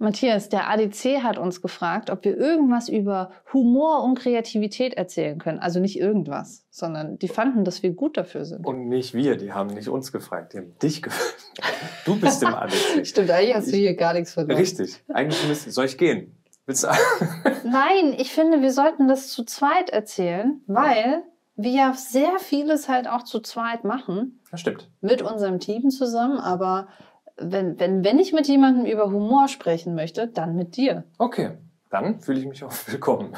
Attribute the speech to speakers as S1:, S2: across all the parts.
S1: Matthias, der ADC hat uns gefragt, ob wir irgendwas über Humor und Kreativität erzählen können. Also nicht irgendwas, sondern die fanden, dass wir gut dafür sind.
S2: Und nicht wir, die haben nicht uns gefragt, die haben dich gefragt. Du bist im ADC.
S1: Stimmt, eigentlich hast du hier gar nichts verloren. Richtig,
S2: eigentlich müsst, soll ich gehen. Willst du
S1: Nein, ich finde, wir sollten das zu zweit erzählen, weil wir ja sehr vieles halt auch zu zweit machen. Das stimmt. Mit unserem Team zusammen, aber wenn, wenn, wenn ich mit jemandem über Humor sprechen möchte,
S2: dann mit dir. Okay, dann fühle ich mich auch willkommen.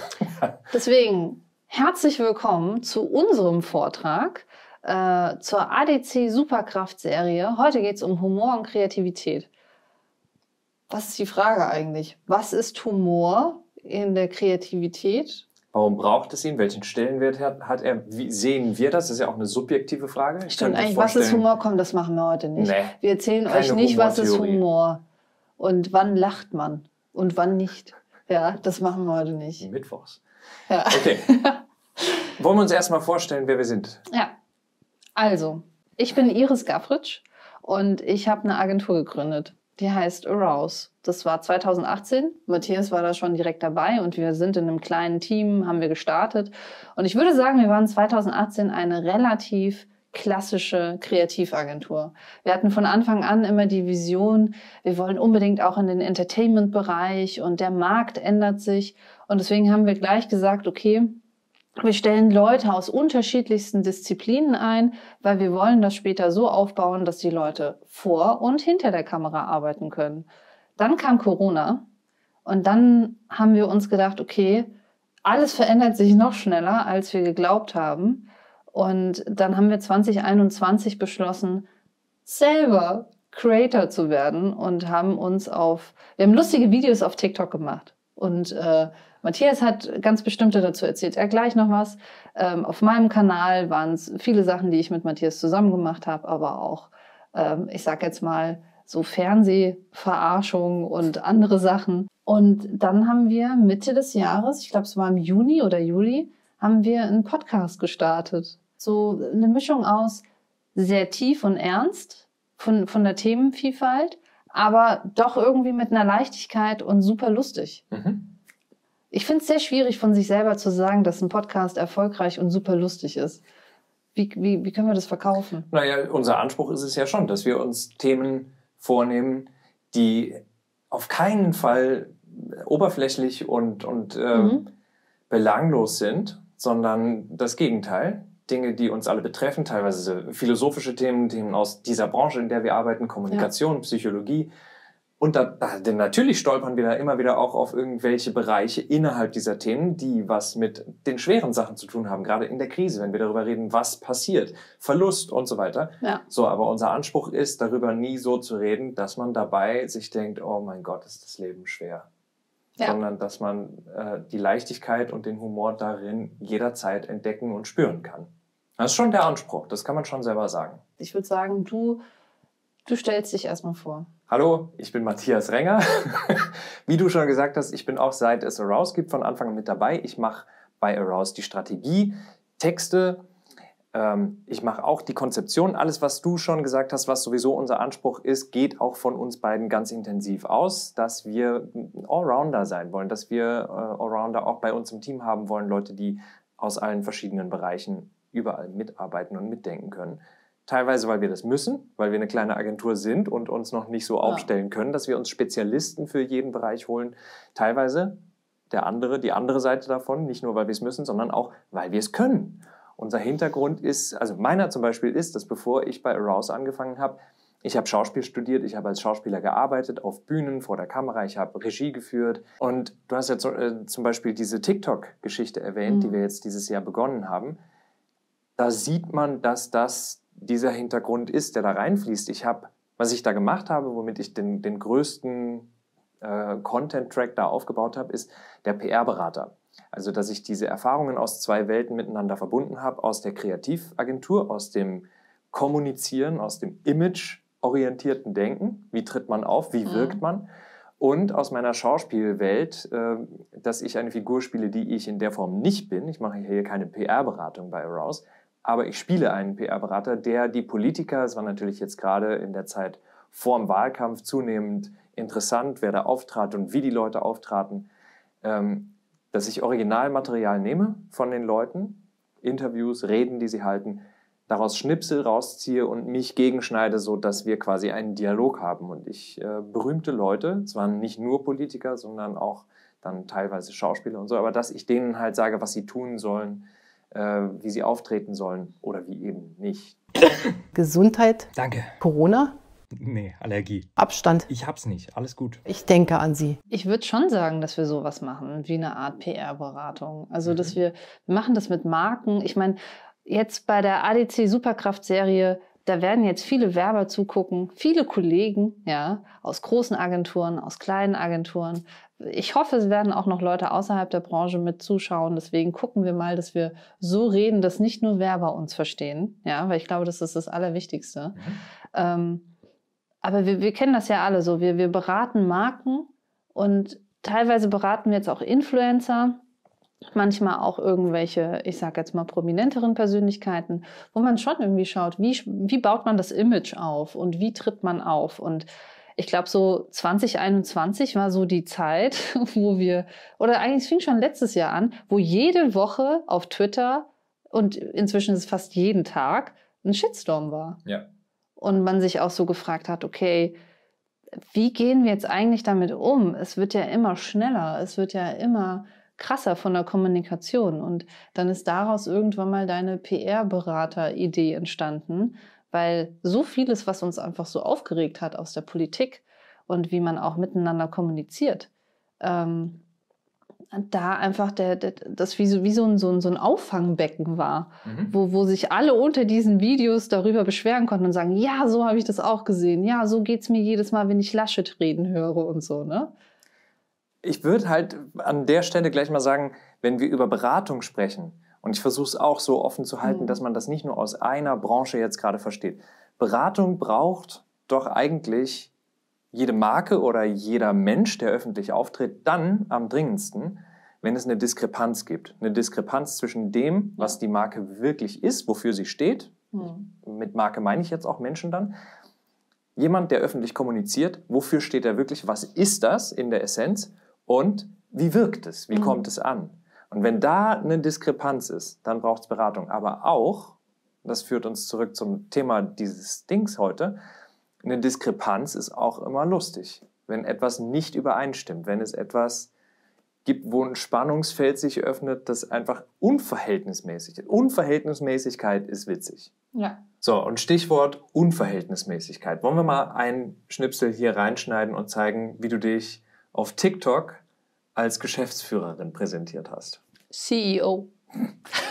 S1: Deswegen herzlich willkommen zu unserem Vortrag äh, zur ADC Superkraft-Serie. Heute geht es um Humor und Kreativität. Was ist die Frage eigentlich? Was ist Humor in der Kreativität
S2: Warum braucht es ihn? Welchen Stellenwert hat, hat er? Wie sehen wir das? Das ist ja auch eine subjektive Frage. Ich Stimmt, eigentlich, was ist
S1: Humor? Komm, das machen wir heute nicht. Nee, wir erzählen euch nicht, was ist Humor und wann lacht man und wann nicht. Ja, das machen wir heute nicht. Mittwochs. Ja. Okay.
S2: Wollen wir uns erstmal vorstellen, wer wir sind?
S1: Ja. Also, ich bin Iris Gaffritsch und ich habe eine Agentur gegründet. Die heißt Arouse. Das war 2018. Matthias war da schon direkt dabei und wir sind in einem kleinen Team, haben wir gestartet. Und ich würde sagen, wir waren 2018 eine relativ klassische Kreativagentur. Wir hatten von Anfang an immer die Vision, wir wollen unbedingt auch in den Entertainment-Bereich und der Markt ändert sich. Und deswegen haben wir gleich gesagt, okay, wir stellen Leute aus unterschiedlichsten Disziplinen ein, weil wir wollen das später so aufbauen, dass die Leute vor und hinter der Kamera arbeiten können. Dann kam Corona und dann haben wir uns gedacht, okay, alles verändert sich noch schneller, als wir geglaubt haben. Und dann haben wir 2021 beschlossen, selber Creator zu werden und haben uns auf, wir haben lustige Videos auf TikTok gemacht. Und äh, Matthias hat ganz bestimmte dazu erzählt. Er gleich noch was. Ähm, auf meinem Kanal waren es viele Sachen, die ich mit Matthias zusammen gemacht habe, aber auch, ähm, ich sag jetzt mal, so Fernsehverarschung und andere Sachen. Und dann haben wir Mitte des Jahres, ich glaube es war im Juni oder Juli, haben wir einen Podcast gestartet. So eine Mischung aus sehr tief und ernst von, von der Themenvielfalt, aber doch irgendwie mit einer Leichtigkeit und super lustig. Mhm. Ich finde es sehr schwierig von sich selber zu sagen, dass ein Podcast erfolgreich und super lustig ist. Wie, wie, wie können wir das verkaufen?
S2: Naja, unser Anspruch ist es ja schon, dass wir uns Themen vornehmen, die auf keinen Fall oberflächlich und, und äh, mhm. belanglos sind, sondern das Gegenteil. Dinge, die uns alle betreffen, teilweise philosophische Themen, Themen aus dieser Branche, in der wir arbeiten, Kommunikation, ja. Psychologie, und da, da, natürlich stolpern wir da immer wieder auch auf irgendwelche Bereiche innerhalb dieser Themen, die was mit den schweren Sachen zu tun haben, gerade in der Krise, wenn wir darüber reden, was passiert, Verlust und so weiter. Ja. So, aber unser Anspruch ist, darüber nie so zu reden, dass man dabei sich denkt, oh mein Gott, ist das Leben schwer. Ja. Sondern dass man äh, die Leichtigkeit und den Humor darin jederzeit entdecken und spüren kann. Das ist schon der Anspruch, das kann man schon selber sagen.
S1: Ich würde sagen, du, du stellst dich erstmal vor.
S2: Hallo, ich bin Matthias Renger. Wie du schon gesagt hast, ich bin auch seit es Arouse gibt von Anfang an mit dabei. Ich mache bei Arouse die Strategie, Texte, ähm, ich mache auch die Konzeption. Alles, was du schon gesagt hast, was sowieso unser Anspruch ist, geht auch von uns beiden ganz intensiv aus, dass wir Allrounder sein wollen, dass wir äh, Allrounder auch bei uns im Team haben wollen, Leute, die aus allen verschiedenen Bereichen überall mitarbeiten und mitdenken können. Teilweise, weil wir das müssen, weil wir eine kleine Agentur sind und uns noch nicht so ja. aufstellen können, dass wir uns Spezialisten für jeden Bereich holen. Teilweise der andere, die andere Seite davon, nicht nur, weil wir es müssen, sondern auch, weil wir es können. Unser Hintergrund ist, also meiner zum Beispiel ist, dass bevor ich bei Arouse angefangen habe, ich habe Schauspiel studiert, ich habe als Schauspieler gearbeitet, auf Bühnen, vor der Kamera, ich habe Regie geführt. Und du hast jetzt äh, zum Beispiel diese TikTok-Geschichte erwähnt, mhm. die wir jetzt dieses Jahr begonnen haben. Da sieht man, dass das dieser Hintergrund ist, der da reinfließt. Ich habe, was ich da gemacht habe, womit ich den, den größten äh, Content-Track da aufgebaut habe, ist der PR-Berater. Also, dass ich diese Erfahrungen aus zwei Welten miteinander verbunden habe, aus der Kreativagentur, aus dem Kommunizieren, aus dem Image-orientierten Denken. Wie tritt man auf? Wie mhm. wirkt man? Und aus meiner Schauspielwelt, äh, dass ich eine Figur spiele, die ich in der Form nicht bin. Ich mache hier keine PR-Beratung bei Arouse, aber ich spiele einen PR-Berater, der die Politiker, es war natürlich jetzt gerade in der Zeit vor dem Wahlkampf zunehmend interessant, wer da auftrat und wie die Leute auftraten, ähm, dass ich Originalmaterial nehme von den Leuten, Interviews, Reden, die sie halten, daraus Schnipsel rausziehe und mich gegenschneide, sodass wir quasi einen Dialog haben. Und ich äh, berühmte Leute, es waren nicht nur Politiker, sondern auch dann teilweise Schauspieler und so, aber dass ich denen halt sage, was sie tun sollen, äh, wie sie auftreten sollen oder wie eben nicht.
S1: Gesundheit. Danke. Corona.
S2: Nee, Allergie. Abstand. Ich hab's nicht. Alles gut. Ich denke an Sie.
S1: Ich würde schon sagen, dass wir sowas machen, wie eine Art PR-Beratung. Also, mhm. dass wir, wir machen das mit Marken. Ich meine, jetzt bei der ADC Superkraft-Serie, da werden jetzt viele Werber zugucken, viele Kollegen, ja, aus großen Agenturen, aus kleinen Agenturen, ich hoffe, es werden auch noch Leute außerhalb der Branche mit zuschauen. Deswegen gucken wir mal, dass wir so reden, dass nicht nur Werber uns verstehen. Ja, weil ich glaube, das ist das Allerwichtigste. Mhm. Ähm, aber wir, wir kennen das ja alle so. Wir, wir beraten Marken und teilweise beraten wir jetzt auch Influencer manchmal auch irgendwelche, ich sage jetzt mal, prominenteren Persönlichkeiten, wo man schon irgendwie schaut, wie, wie baut man das Image auf und wie tritt man auf und ich glaube, so 2021 war so die Zeit, wo wir, oder eigentlich fing schon letztes Jahr an, wo jede Woche auf Twitter und inzwischen ist es fast jeden Tag ein Shitstorm war. Ja. Und man sich auch so gefragt hat, okay, wie gehen wir jetzt eigentlich damit um? Es wird ja immer schneller, es wird ja immer krasser von der Kommunikation. Und dann ist daraus irgendwann mal deine PR-Berater-Idee entstanden, weil so vieles, was uns einfach so aufgeregt hat aus der Politik und wie man auch miteinander kommuniziert, ähm, da einfach der, der, das wie, so, wie so, ein, so, ein, Auffangbecken war, mhm. wo, wo sich alle unter diesen Videos darüber beschweren konnten und sagen, ja, so habe ich das auch gesehen, ja, so geht es mir jedes Mal, wenn ich Laschet reden höre und so, ne?
S2: Ich würde halt an der Stelle gleich mal sagen, wenn wir über Beratung sprechen, und ich versuche es auch so offen zu halten, mhm. dass man das nicht nur aus einer Branche jetzt gerade versteht. Beratung braucht doch eigentlich jede Marke oder jeder Mensch, der öffentlich auftritt, dann am dringendsten, wenn es eine Diskrepanz gibt. Eine Diskrepanz zwischen dem, was die Marke wirklich ist, wofür sie steht. Mhm. Mit Marke meine ich jetzt auch Menschen dann. Jemand, der öffentlich kommuniziert, wofür steht er wirklich, was ist das in der Essenz und wie wirkt es, wie mhm. kommt es an. Und wenn da eine Diskrepanz ist, dann braucht es Beratung. Aber auch, das führt uns zurück zum Thema dieses Dings heute, eine Diskrepanz ist auch immer lustig. Wenn etwas nicht übereinstimmt, wenn es etwas gibt, wo ein Spannungsfeld sich öffnet, das einfach unverhältnismäßig ist. Unverhältnismäßigkeit ist witzig. Ja. So, und Stichwort Unverhältnismäßigkeit. Wollen wir mal einen Schnipsel hier reinschneiden und zeigen, wie du dich auf TikTok als Geschäftsführerin präsentiert hast?
S1: CEO.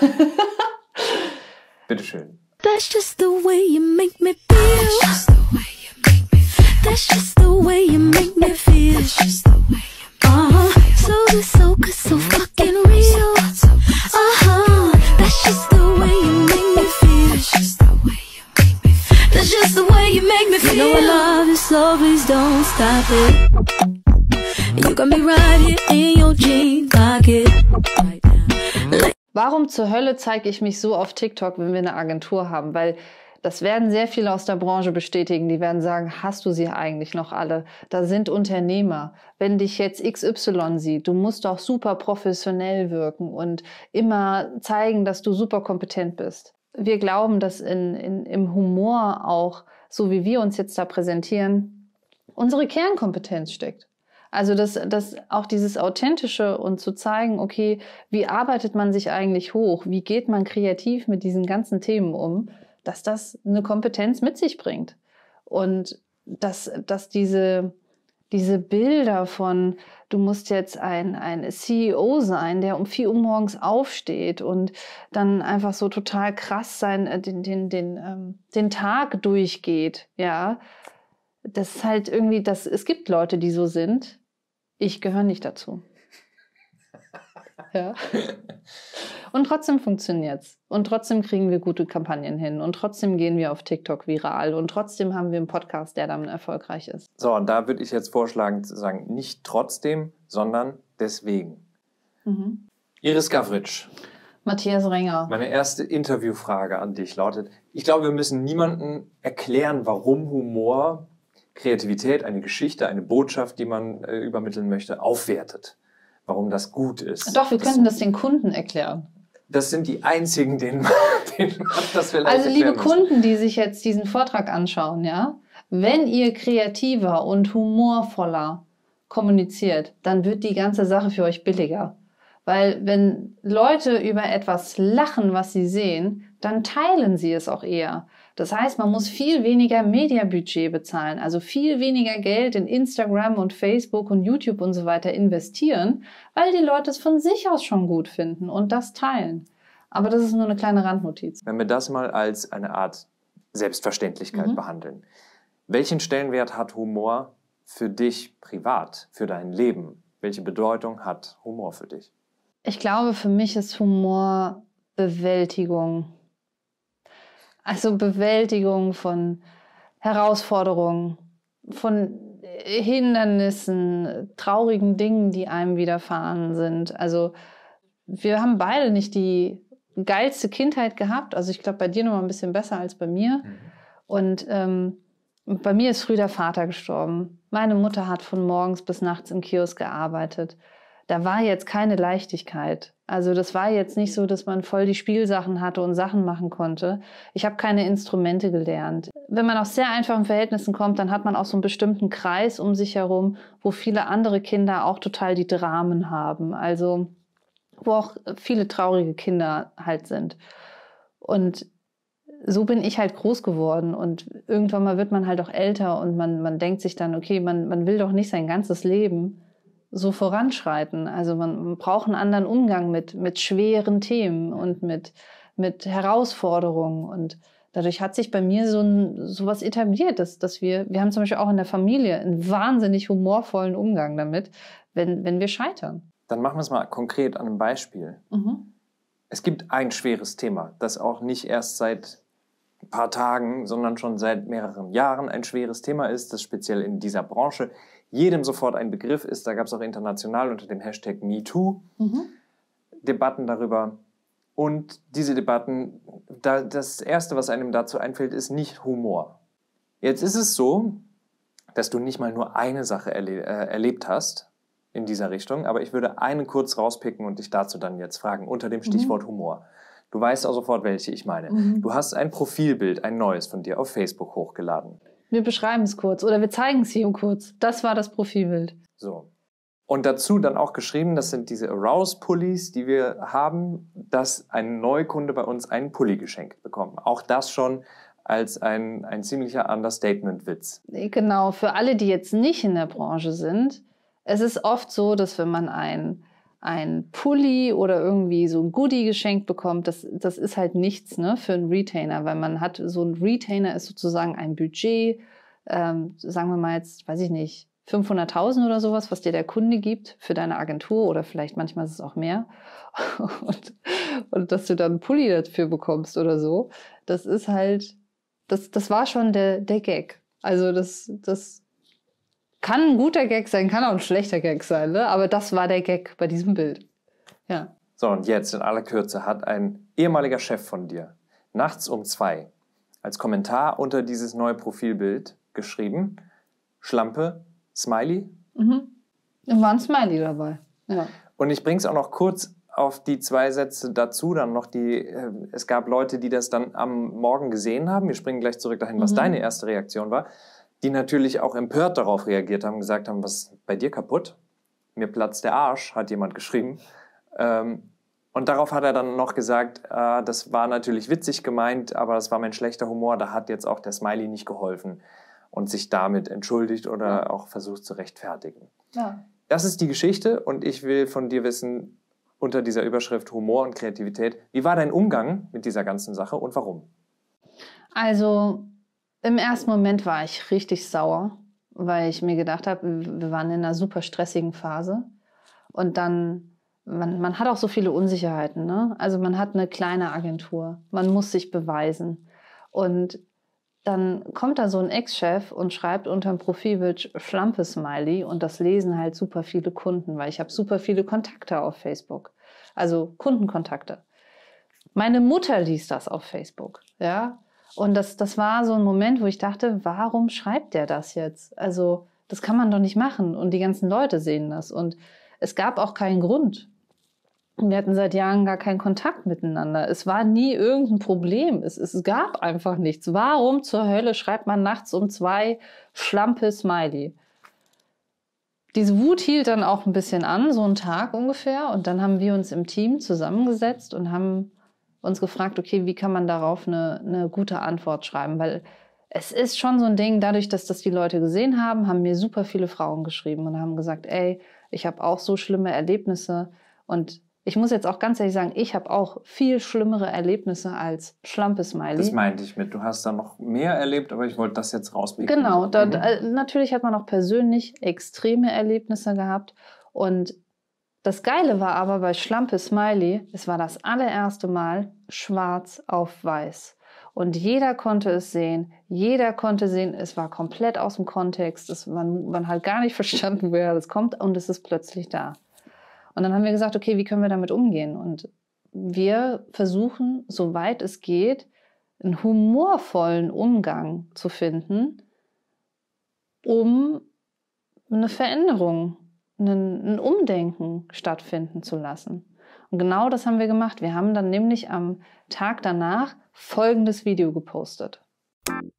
S1: Bitteschön. That's just the way you make me feel. That's just
S2: the way you make me feel. That's just the way you make me feel. That's just the way you make me feel. Uh-huh. So good, so good, so fucking real. Uh-huh. That's just the way you make me feel. That's just the way you make me feel. That's just the way you make me feel. You know I love you so please don't stop it got me
S1: right here in your jean pocket. Warum zur Hölle zeige ich mich so auf TikTok, wenn wir eine Agentur haben? Weil das werden sehr viele aus der Branche bestätigen. Die werden sagen, hast du sie eigentlich noch alle? Da sind Unternehmer. Wenn dich jetzt XY sieht, du musst doch super professionell wirken und immer zeigen, dass du super kompetent bist. Wir glauben, dass in, in, im Humor auch, so wie wir uns jetzt da präsentieren, unsere Kernkompetenz steckt. Also das, das auch dieses Authentische und zu zeigen, okay, wie arbeitet man sich eigentlich hoch, wie geht man kreativ mit diesen ganzen Themen um, dass das eine Kompetenz mit sich bringt. Und dass, dass diese, diese Bilder von, du musst jetzt ein, ein CEO sein, der um vier Uhr morgens aufsteht und dann einfach so total krass sein, äh, den, den, den, ähm, den Tag durchgeht, ja, das ist halt irgendwie, das, es gibt Leute, die so sind. Ich gehöre nicht dazu. ja. Und trotzdem funktioniert es. Und trotzdem kriegen wir gute Kampagnen hin. Und trotzdem gehen wir auf TikTok viral. Und trotzdem haben wir einen Podcast, der dann erfolgreich ist.
S2: So, und da würde ich jetzt vorschlagen zu sagen, nicht trotzdem, sondern deswegen. Mhm. Iris Gavritsch.
S1: Matthias Renger. Meine
S2: erste Interviewfrage an dich lautet, ich glaube, wir müssen niemanden erklären, warum Humor Kreativität, eine Geschichte, eine Botschaft, die man äh, übermitteln möchte, aufwertet. Warum das gut ist. Doch, wir könnten das
S1: den Kunden erklären.
S2: Das sind die einzigen, denen, man, denen das vielleicht Also liebe muss. Kunden,
S1: die sich jetzt diesen Vortrag anschauen, ja, wenn ihr kreativer und humorvoller kommuniziert, dann wird die ganze Sache für euch billiger. Weil wenn Leute über etwas lachen, was sie sehen, dann teilen sie es auch eher. Das heißt, man muss viel weniger Medienbudget bezahlen, also viel weniger Geld in Instagram und Facebook und YouTube und so weiter investieren, weil die Leute es von sich aus schon gut finden und das teilen. Aber das ist nur eine kleine Randnotiz.
S2: Wenn wir das mal als eine Art Selbstverständlichkeit mhm. behandeln, welchen Stellenwert hat Humor für dich privat, für dein Leben? Welche Bedeutung hat Humor für dich?
S1: Ich glaube, für mich ist Humor Bewältigung also Bewältigung von Herausforderungen, von Hindernissen, traurigen Dingen, die einem widerfahren sind. Also wir haben beide nicht die geilste Kindheit gehabt. Also ich glaube, bei dir noch mal ein bisschen besser als bei mir. Mhm. Und ähm, bei mir ist früh der Vater gestorben. Meine Mutter hat von morgens bis nachts im Kiosk gearbeitet. Da war jetzt keine Leichtigkeit. Also das war jetzt nicht so, dass man voll die Spielsachen hatte und Sachen machen konnte. Ich habe keine Instrumente gelernt. Wenn man aus sehr einfachen Verhältnissen kommt, dann hat man auch so einen bestimmten Kreis um sich herum, wo viele andere Kinder auch total die Dramen haben. Also wo auch viele traurige Kinder halt sind. Und so bin ich halt groß geworden und irgendwann mal wird man halt auch älter und man, man denkt sich dann, okay, man, man will doch nicht sein ganzes Leben so voranschreiten. Also man braucht einen anderen Umgang mit, mit schweren Themen und mit, mit Herausforderungen. Und dadurch hat sich bei mir so ein, sowas etabliert, dass, dass wir, wir haben zum Beispiel auch in der Familie einen wahnsinnig humorvollen Umgang damit, wenn, wenn wir scheitern.
S2: Dann machen wir es mal konkret an einem Beispiel. Mhm. Es gibt ein schweres Thema, das auch nicht erst seit ein paar Tagen, sondern schon seit mehreren Jahren ein schweres Thema ist, das speziell in dieser Branche jedem sofort ein Begriff ist. Da gab es auch international unter dem Hashtag MeToo mhm. Debatten darüber. Und diese Debatten, da, das Erste, was einem dazu einfällt, ist nicht Humor. Jetzt ist es so, dass du nicht mal nur eine Sache erle äh, erlebt hast in dieser Richtung, aber ich würde eine kurz rauspicken und dich dazu dann jetzt fragen, unter dem mhm. Stichwort mhm. Humor. Du weißt auch sofort, welche ich meine. Mhm. Du hast ein Profilbild, ein neues von dir auf Facebook hochgeladen.
S1: Wir beschreiben es kurz oder wir zeigen es ihm kurz. Das war das Profilbild.
S2: So. Und dazu dann auch geschrieben, das sind diese Arouse-Pullis, die wir haben, dass ein Neukunde bei uns einen Pulli geschenkt bekommt. Auch das schon als ein, ein ziemlicher Understatement-Witz.
S1: Genau, für alle, die jetzt nicht in der Branche sind, es ist oft so, dass wenn man einen ein Pulli oder irgendwie so ein Goodie geschenkt bekommt, das, das ist halt nichts ne, für einen Retainer, weil man hat, so ein Retainer ist sozusagen ein Budget, ähm, sagen wir mal jetzt, weiß ich nicht, 500.000 oder sowas, was dir der Kunde gibt für deine Agentur oder vielleicht manchmal ist es auch mehr. Und, und dass du dann einen Pulli dafür bekommst oder so, das ist halt, das, das war schon der, der Gag. Also das, das kann ein guter Gag sein, kann auch ein schlechter Gag sein, ne? aber das war der Gag bei diesem Bild. Ja.
S2: So, und jetzt in aller Kürze hat ein ehemaliger Chef von dir nachts um zwei als Kommentar unter dieses neue Profilbild geschrieben: Schlampe, Smiley.
S1: Mhm. War ein Smiley dabei. Ja.
S2: Und ich bring's auch noch kurz auf die zwei Sätze dazu dann noch die, äh, es gab Leute, die das dann am Morgen gesehen haben. Wir springen gleich zurück dahin, was mhm. deine erste Reaktion war die natürlich auch empört darauf reagiert haben, gesagt haben, was ist bei dir kaputt? Mir platzt der Arsch, hat jemand geschrieben. Ähm, und darauf hat er dann noch gesagt, äh, das war natürlich witzig gemeint, aber das war mein schlechter Humor, da hat jetzt auch der Smiley nicht geholfen und sich damit entschuldigt oder ja. auch versucht zu rechtfertigen. Ja. Das ist die Geschichte und ich will von dir wissen, unter dieser Überschrift Humor und Kreativität, wie war dein Umgang mit dieser ganzen Sache und warum?
S1: Also im ersten Moment war ich richtig sauer, weil ich mir gedacht habe, wir waren in einer super stressigen Phase. Und dann, man, man hat auch so viele Unsicherheiten. Ne? Also man hat eine kleine Agentur, man muss sich beweisen. Und dann kommt da so ein Ex-Chef und schreibt unter dem Profilbild Schlampe-Smiley und das lesen halt super viele Kunden, weil ich habe super viele Kontakte auf Facebook. Also Kundenkontakte. Meine Mutter liest das auf Facebook, ja. Und das, das war so ein Moment, wo ich dachte, warum schreibt der das jetzt? Also, das kann man doch nicht machen. Und die ganzen Leute sehen das. Und es gab auch keinen Grund. Wir hatten seit Jahren gar keinen Kontakt miteinander. Es war nie irgendein Problem. Es, es gab einfach nichts. Warum zur Hölle schreibt man nachts um zwei Schlampe Smiley? Diese Wut hielt dann auch ein bisschen an, so einen Tag ungefähr. Und dann haben wir uns im Team zusammengesetzt und haben uns gefragt, okay, wie kann man darauf eine, eine gute Antwort schreiben? Weil es ist schon so ein Ding, dadurch, dass das die Leute gesehen haben, haben mir super viele Frauen geschrieben und haben gesagt, ey, ich habe auch so schlimme Erlebnisse. Und ich muss jetzt auch ganz ehrlich sagen, ich habe auch viel schlimmere Erlebnisse als schlampe Smiley. Das meinte
S2: ich mit, du hast da noch mehr erlebt, aber ich wollte das jetzt rausbiegen. Genau, da, mhm. Äh,
S1: natürlich hat man auch persönlich extreme Erlebnisse gehabt. Und das Geile war aber bei Schlampe Smiley, es war das allererste Mal schwarz auf weiß. Und jeder konnte es sehen, jeder konnte sehen, es war komplett aus dem Kontext, es, man, man hat gar nicht verstanden, woher das kommt und es ist plötzlich da. Und dann haben wir gesagt, okay, wie können wir damit umgehen? Und wir versuchen, soweit es geht, einen humorvollen Umgang zu finden, um eine Veränderung zu ein Umdenken stattfinden zu lassen. Und genau das haben wir gemacht. Wir haben dann nämlich am Tag danach folgendes Video gepostet. Musik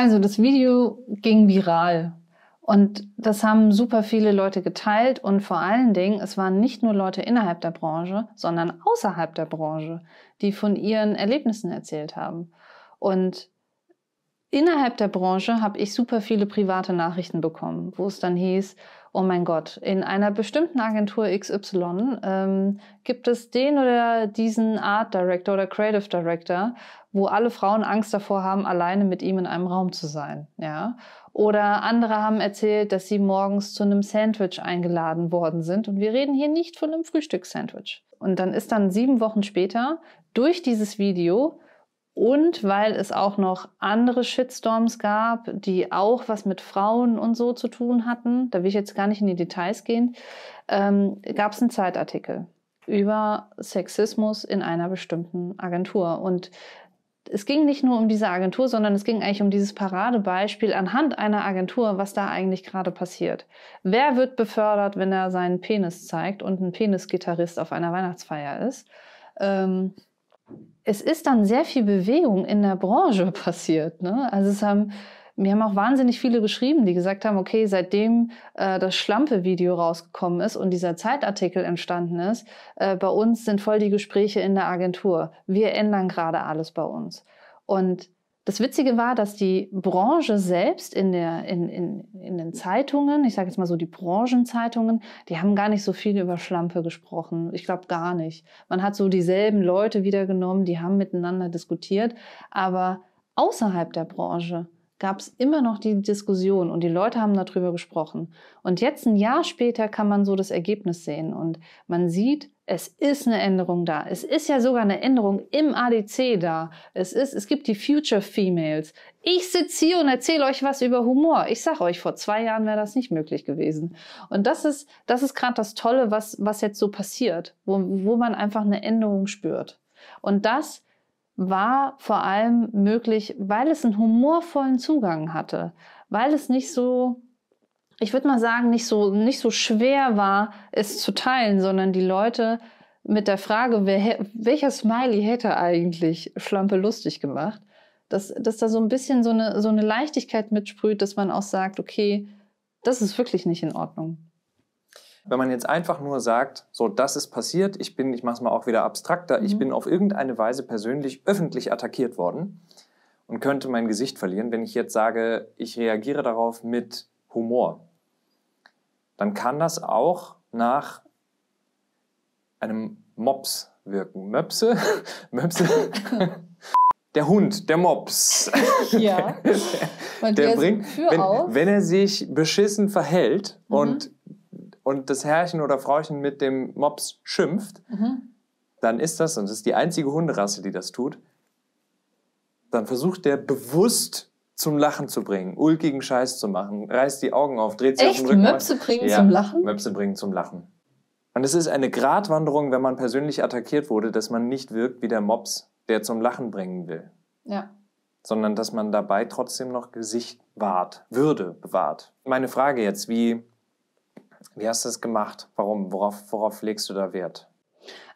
S1: Also das Video ging viral und das haben super viele Leute geteilt und vor allen Dingen, es waren nicht nur Leute innerhalb der Branche, sondern außerhalb der Branche, die von ihren Erlebnissen erzählt haben. Und innerhalb der Branche habe ich super viele private Nachrichten bekommen, wo es dann hieß, oh mein Gott, in einer bestimmten Agentur XY ähm, gibt es den oder diesen Art Director oder Creative Director, wo alle Frauen Angst davor haben, alleine mit ihm in einem Raum zu sein. Ja? Oder andere haben erzählt, dass sie morgens zu einem Sandwich eingeladen worden sind. Und wir reden hier nicht von einem Frühstückssandwich. Und dann ist dann sieben Wochen später durch dieses Video und weil es auch noch andere Shitstorms gab, die auch was mit Frauen und so zu tun hatten, da will ich jetzt gar nicht in die Details gehen, ähm, gab es einen Zeitartikel über Sexismus in einer bestimmten Agentur. Und es ging nicht nur um diese Agentur, sondern es ging eigentlich um dieses Paradebeispiel anhand einer Agentur, was da eigentlich gerade passiert. Wer wird befördert, wenn er seinen Penis zeigt und ein Penisgitarrist auf einer Weihnachtsfeier ist? Ähm, es ist dann sehr viel Bewegung in der Branche passiert. Ne? Also es haben mir haben auch wahnsinnig viele geschrieben, die gesagt haben, okay, seitdem äh, das Schlampe-Video rausgekommen ist und dieser Zeitartikel entstanden ist, äh, bei uns sind voll die Gespräche in der Agentur. Wir ändern gerade alles bei uns. Und das Witzige war, dass die Branche selbst in, der, in, in, in den Zeitungen, ich sage jetzt mal so die Branchenzeitungen, die haben gar nicht so viel über Schlampe gesprochen. Ich glaube gar nicht. Man hat so dieselben Leute wiedergenommen, die haben miteinander diskutiert, aber außerhalb der Branche gab es immer noch die Diskussion und die Leute haben darüber gesprochen. Und jetzt ein Jahr später kann man so das Ergebnis sehen und man sieht, es ist eine Änderung da. Es ist ja sogar eine Änderung im ADC da. Es ist, es gibt die Future Females. Ich sitze hier und erzähle euch was über Humor. Ich sag euch, vor zwei Jahren wäre das nicht möglich gewesen. Und das ist, das ist gerade das Tolle, was, was jetzt so passiert, wo, wo man einfach eine Änderung spürt. Und das war vor allem möglich, weil es einen humorvollen Zugang hatte, weil es nicht so ich würde mal sagen, nicht so, nicht so schwer war, es zu teilen, sondern die Leute mit der Frage, wer, welcher Smiley hätte eigentlich Schlampe lustig gemacht, dass, dass da so ein bisschen so eine, so eine Leichtigkeit mitsprüht, dass man auch sagt, okay, das ist wirklich nicht in Ordnung.
S2: Wenn man jetzt einfach nur sagt, so das ist passiert, ich bin, ich mache es mal auch wieder abstrakter, mhm. ich bin auf irgendeine Weise persönlich öffentlich attackiert worden und könnte mein Gesicht verlieren, wenn ich jetzt sage, ich reagiere darauf mit Humor dann kann das auch nach einem Mops wirken. Möpse? Möpse? der Hund, der Mops. Ja. der, der bringt, wenn, wenn, er sich beschissen verhält mhm. und, und das Herrchen oder Frauchen mit dem Mops schimpft, mhm. dann ist das, und das ist die einzige Hunderasse, die das tut, dann versucht der bewusst zum Lachen zu bringen, ulkigen Scheiß zu machen, reißt die Augen auf, dreht sich Echt? auf den Rücken. Möpse bringen ja, zum Lachen? Möpse bringen zum Lachen. Und es ist eine Gratwanderung, wenn man persönlich attackiert wurde, dass man nicht wirkt wie der Mops, der zum Lachen bringen will. Ja. Sondern dass man dabei trotzdem noch Gesicht wahrt, Würde bewahrt. Meine Frage jetzt, wie, wie hast du das gemacht? Warum? Worauf, worauf legst du da Wert?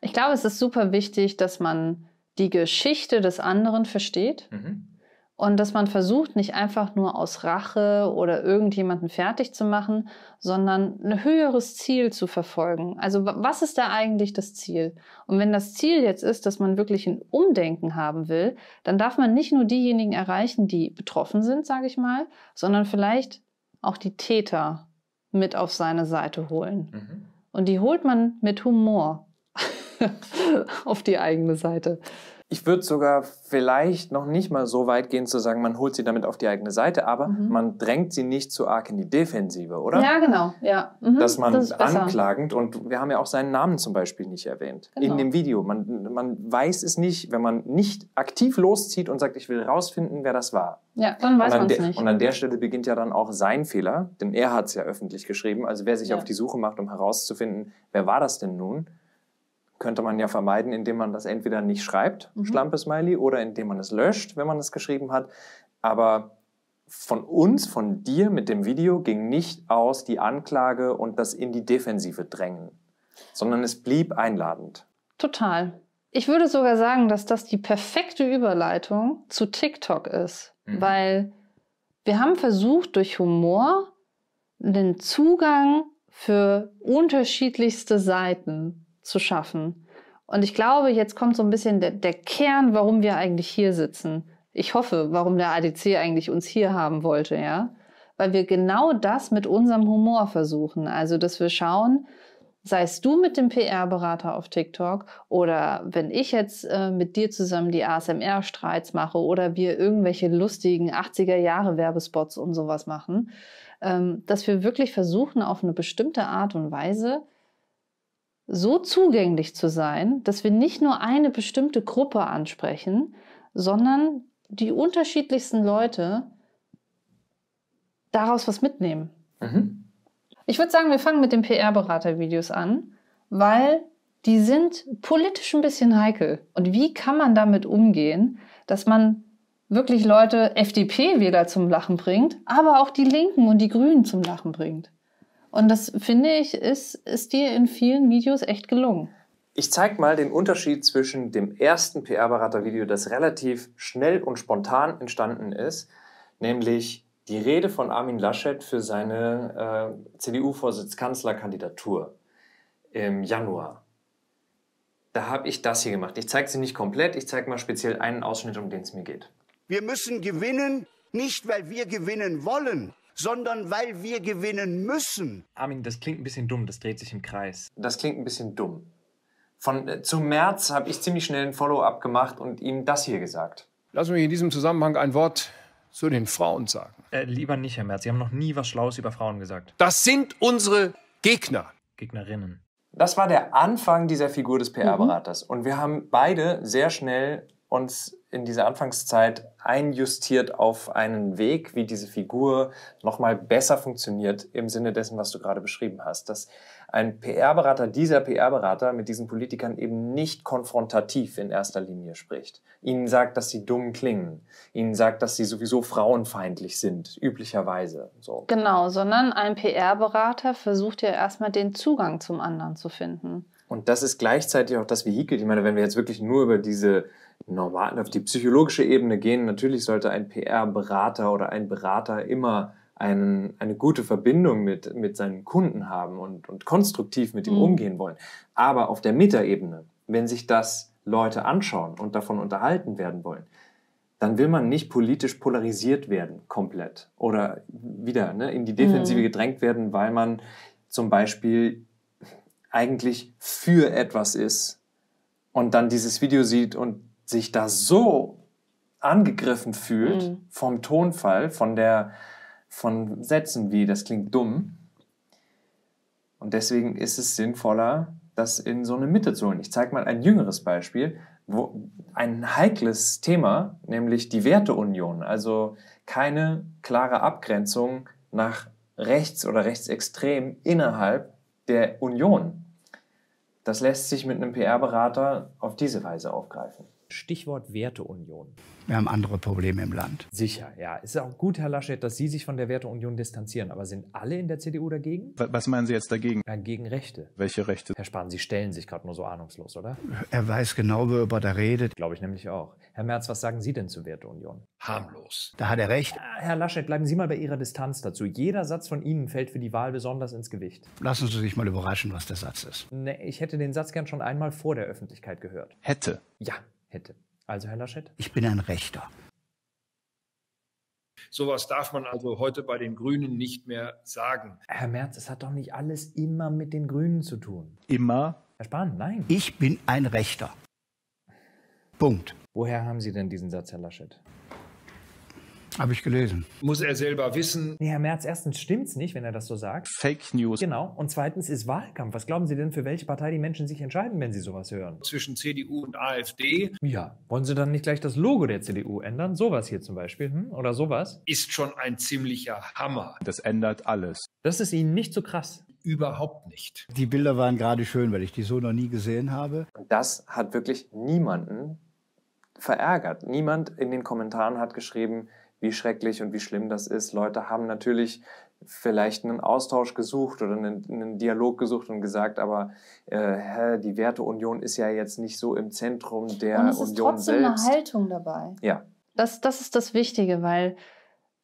S1: Ich glaube, es ist super wichtig, dass man die Geschichte des anderen versteht. Mhm und dass man versucht, nicht einfach nur aus Rache oder irgendjemanden fertig zu machen, sondern ein höheres Ziel zu verfolgen. Also was ist da eigentlich das Ziel? Und wenn das Ziel jetzt ist, dass man wirklich ein Umdenken haben will, dann darf man nicht nur diejenigen erreichen, die betroffen sind, sage ich mal, sondern vielleicht auch die Täter mit auf seine Seite holen. Mhm. Und die holt man mit Humor
S2: auf die eigene Seite ich würde sogar vielleicht noch nicht mal so weit gehen zu sagen, man holt sie damit auf die eigene Seite, aber mhm. man drängt sie nicht zu arg in die Defensive, oder? Ja,
S1: genau. Ja. Mhm. Dass man das anklagend,
S2: und wir haben ja auch seinen Namen zum Beispiel nicht erwähnt genau. in dem Video. Man, man weiß es nicht, wenn man nicht aktiv loszieht und sagt, ich will rausfinden, wer das war.
S1: Ja, dann weiß man es nicht. Und an
S2: der Stelle beginnt ja dann auch sein Fehler, denn er hat es ja öffentlich geschrieben. Also wer sich ja. auf die Suche macht, um herauszufinden, wer war das denn nun, könnte man ja vermeiden, indem man das entweder nicht schreibt, mhm. Schlampe Smiley, oder indem man es löscht, wenn man es geschrieben hat. Aber von uns, von dir mit dem Video ging nicht aus die Anklage und das in die Defensive drängen, sondern es blieb einladend.
S1: Total. Ich würde sogar sagen, dass das die perfekte Überleitung zu TikTok ist, mhm. weil wir haben versucht, durch Humor den Zugang für unterschiedlichste Seiten zu schaffen. Und ich glaube, jetzt kommt so ein bisschen der, der Kern, warum wir eigentlich hier sitzen. Ich hoffe, warum der ADC eigentlich uns hier haben wollte, ja. Weil wir genau das mit unserem Humor versuchen. Also, dass wir schauen, seist du mit dem PR-Berater auf TikTok oder wenn ich jetzt äh, mit dir zusammen die ASMR-Streits mache oder wir irgendwelche lustigen 80er-Jahre-Werbespots und sowas machen, ähm, dass wir wirklich versuchen, auf eine bestimmte Art und Weise so zugänglich zu sein, dass wir nicht nur eine bestimmte Gruppe ansprechen, sondern die unterschiedlichsten Leute daraus was mitnehmen. Mhm. Ich würde sagen, wir fangen mit den PR-Berater-Videos an, weil die sind politisch ein bisschen heikel. Und wie kann man damit umgehen, dass man wirklich Leute, FDP-Wähler zum Lachen bringt, aber auch die Linken und die Grünen zum Lachen bringt? Und das finde ich, ist, ist dir in vielen Videos echt gelungen.
S2: Ich zeige mal den Unterschied zwischen dem ersten PR-Berater-Video, das relativ schnell und spontan entstanden ist, nämlich die Rede von Armin Laschet für seine äh, CDU-Vorsitzkanzlerkandidatur im Januar. Da habe ich das hier gemacht. Ich zeige sie nicht komplett, ich zeige mal speziell einen Ausschnitt, um den es mir geht. Wir müssen gewinnen, nicht weil wir gewinnen wollen, sondern weil wir gewinnen müssen. Armin, das klingt ein bisschen dumm, das dreht sich im Kreis. Das klingt ein bisschen dumm. Von, äh, zu März habe ich ziemlich schnell ein Follow-up gemacht und ihm das hier gesagt. Lass mich in diesem Zusammenhang ein Wort zu den Frauen sagen. Äh, lieber nicht, Herr Merz. Sie haben noch nie was Schlaues über Frauen gesagt. Das sind unsere Gegner. Gegnerinnen. Das war der Anfang dieser Figur des PR-Beraters. Mhm. Und wir haben beide sehr schnell uns in dieser Anfangszeit einjustiert auf einen Weg, wie diese Figur nochmal besser funktioniert im Sinne dessen, was du gerade beschrieben hast. Dass ein PR-Berater, dieser PR-Berater mit diesen Politikern eben nicht konfrontativ in erster Linie spricht. Ihnen sagt, dass sie dumm klingen. Ihnen sagt, dass sie sowieso frauenfeindlich sind, üblicherweise. So.
S1: Genau, sondern ein PR-Berater versucht ja erstmal den Zugang zum anderen zu finden.
S2: Und das ist gleichzeitig auch das Vehikel. Ich meine, wenn wir jetzt wirklich nur über diese normal, auf die psychologische Ebene gehen, natürlich sollte ein PR-Berater oder ein Berater immer einen, eine gute Verbindung mit, mit seinen Kunden haben und, und konstruktiv mit ihm mhm. umgehen wollen. Aber auf der Metaebene, wenn sich das Leute anschauen und davon unterhalten werden wollen, dann will man nicht politisch polarisiert werden, komplett. Oder wieder ne, in die mhm. Defensive mhm. gedrängt werden, weil man zum Beispiel eigentlich für etwas ist und dann dieses Video sieht und sich da so angegriffen fühlt mhm. vom Tonfall, von der, von Sätzen wie, das klingt dumm. Und deswegen ist es sinnvoller, das in so eine Mitte zu holen. Ich zeige mal ein jüngeres Beispiel, wo ein heikles Thema, nämlich die Werteunion, also keine klare Abgrenzung nach rechts oder rechtsextrem innerhalb der Union. Das lässt sich mit einem PR-Berater auf diese Weise aufgreifen. Stichwort Werteunion. Wir haben andere Probleme im Land. Sicher, ja. Es ist auch gut, Herr Laschet, dass Sie sich von der Werteunion distanzieren. Aber sind alle in der CDU dagegen? Was meinen Sie jetzt dagegen? Ja, gegen Rechte. Welche Rechte? Herr Spahn, Sie stellen sich gerade nur so ahnungslos, oder? Er weiß genau, worüber er redet. Glaube ich nämlich auch. Herr Merz, was sagen Sie denn zur Werteunion? Harmlos. Da hat er recht. Ah, Herr Laschet, bleiben Sie mal bei Ihrer Distanz dazu. Jeder Satz von Ihnen fällt für die Wahl besonders ins Gewicht. Lassen Sie sich mal überraschen, was der Satz ist. Nee, ich hätte den Satz gern schon einmal vor der Öffentlichkeit gehört. Hätte. Ja, hätte. Also, Herr Laschet? Ich bin ein Rechter. Sowas darf man also heute bei den Grünen nicht mehr sagen. Herr Merz, es hat doch nicht alles immer mit den Grünen zu tun. Immer? Herr Spahn, nein. Ich bin ein Rechter. Punkt. Woher haben Sie denn diesen Satz, Herr Laschet? Habe ich gelesen. Muss er selber wissen. Nee, Herr Merz, erstens stimmt es nicht, wenn er das so sagt. Fake News. Genau. Und zweitens ist Wahlkampf. Was glauben Sie denn, für welche Partei die Menschen sich entscheiden, wenn sie sowas hören? Zwischen CDU und AfD. Ja. Wollen Sie dann nicht gleich das Logo der CDU ändern? Sowas hier zum Beispiel. Hm? Oder sowas? Ist schon ein ziemlicher Hammer. Das ändert alles. Das ist Ihnen nicht so krass überhaupt nicht. Die Bilder waren gerade schön, weil ich die so noch nie gesehen habe. Und das hat wirklich niemanden verärgert. Niemand in den Kommentaren hat geschrieben, wie schrecklich und wie schlimm das ist. Leute haben natürlich vielleicht einen Austausch gesucht oder einen, einen Dialog gesucht und gesagt, aber äh, die Werteunion ist ja jetzt nicht so im Zentrum der Union. und es ist Union trotzdem selbst. eine
S1: Haltung dabei. Ja. Das, das ist das Wichtige, weil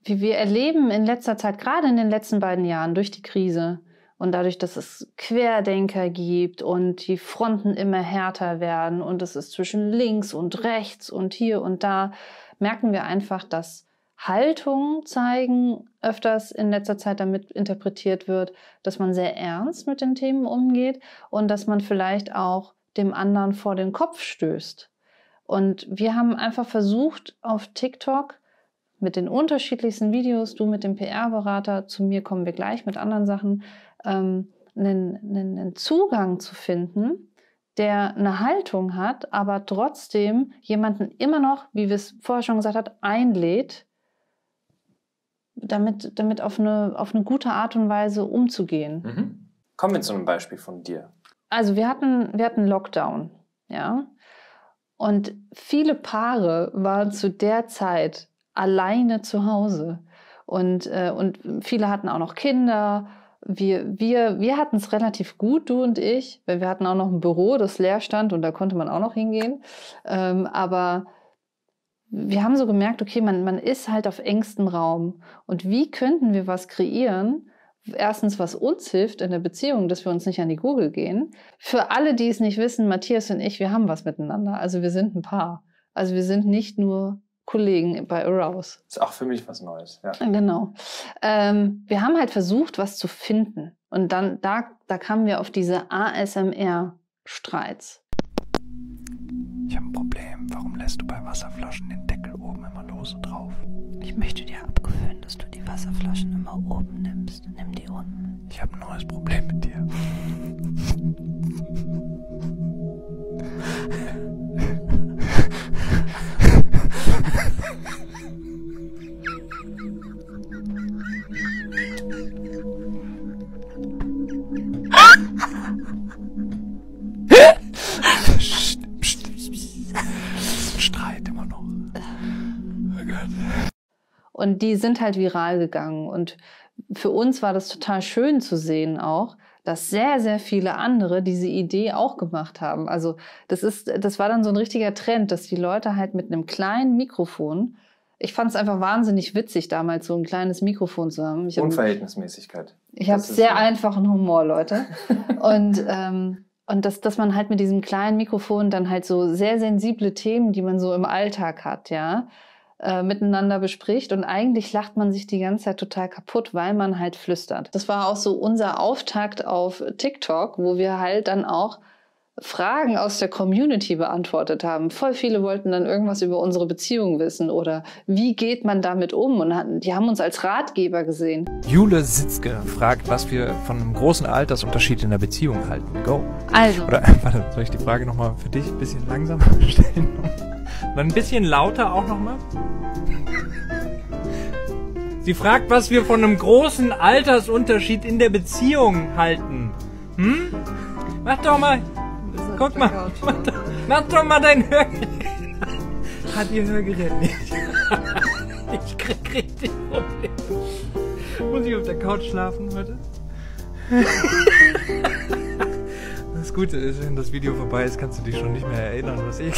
S1: wie wir erleben in letzter Zeit, gerade in den letzten beiden Jahren durch die Krise und dadurch, dass es Querdenker gibt und die Fronten immer härter werden und es ist zwischen links und rechts und hier und da, merken wir einfach, dass Haltung zeigen öfters in letzter Zeit damit interpretiert wird, dass man sehr ernst mit den Themen umgeht und dass man vielleicht auch dem anderen vor den Kopf stößt. Und wir haben einfach versucht, auf TikTok mit den unterschiedlichsten Videos, du mit dem PR-Berater, zu mir kommen wir gleich mit anderen Sachen, ähm, einen, einen Zugang zu finden, der eine Haltung hat, aber trotzdem jemanden immer noch, wie wir es vorher schon gesagt haben, einlädt, damit, damit auf, eine, auf eine gute Art und Weise umzugehen. Mhm.
S2: Kommen wir zu einem Beispiel von dir.
S1: Also wir hatten, wir hatten Lockdown, ja. Und viele Paare waren zu der Zeit alleine zu Hause. Und, äh, und viele hatten auch noch Kinder. Wir, wir, wir hatten es relativ gut, du und ich, weil wir hatten auch noch ein Büro, das leer stand und da konnte man auch noch hingehen. Ähm, aber wir haben so gemerkt, okay, man, man ist halt auf engstem Raum. Und wie könnten wir was kreieren? Erstens, was uns hilft in der Beziehung, dass wir uns nicht an die Gurgel gehen. Für alle, die es nicht wissen, Matthias und ich, wir haben was miteinander. Also wir sind ein Paar. Also wir sind nicht nur Kollegen bei Arouse.
S2: Ist auch für mich was Neues. Ja. Genau.
S1: Ähm, wir haben halt versucht, was zu finden. Und dann, da, da kamen wir auf diese ASMR-Streits.
S2: Ich habe ein Problem. Warum lässt du bei Wasserflaschen den Wasserflaschen immer oben nimmst. Nimm
S1: die unten. Ich habe ein neues Problem mit dir. Und die sind halt viral gegangen. Und für uns war das total schön zu sehen auch, dass sehr, sehr viele andere diese Idee auch gemacht haben. Also das ist, das war dann so ein richtiger Trend, dass die Leute halt mit einem kleinen Mikrofon, ich fand es einfach wahnsinnig witzig, damals so ein kleines Mikrofon zu haben. Ich Unverhältnismäßigkeit.
S2: Ich habe sehr so.
S1: einfachen Humor, Leute. und ähm, und dass, dass man halt mit diesem kleinen Mikrofon dann halt so sehr sensible Themen, die man so im Alltag hat, ja, äh, miteinander bespricht. Und eigentlich lacht man sich die ganze Zeit total kaputt, weil man halt flüstert. Das war auch so unser Auftakt auf TikTok, wo wir halt dann auch Fragen aus der Community beantwortet haben. Voll viele wollten dann irgendwas über unsere Beziehung wissen oder wie geht man damit um und die haben uns als Ratgeber gesehen.
S2: Jule Sitzke fragt, was wir von einem großen Altersunterschied in der Beziehung halten. Go. Also. Oder warte, soll ich die Frage nochmal für dich ein bisschen langsamer stellen? Mal ein bisschen lauter auch nochmal. Sie fragt, was wir von einem großen Altersunterschied in der Beziehung halten. Hm? Mach doch mal. Guck mal. Mach doch, mach doch, mal dein Hörgerät. Hat ihr Hörgerät nicht. Ich krieg richtig Probleme. Muss ich auf der Couch schlafen heute? das Gute ist, wenn das Video vorbei ist, kannst du dich schon nicht mehr erinnern, was ich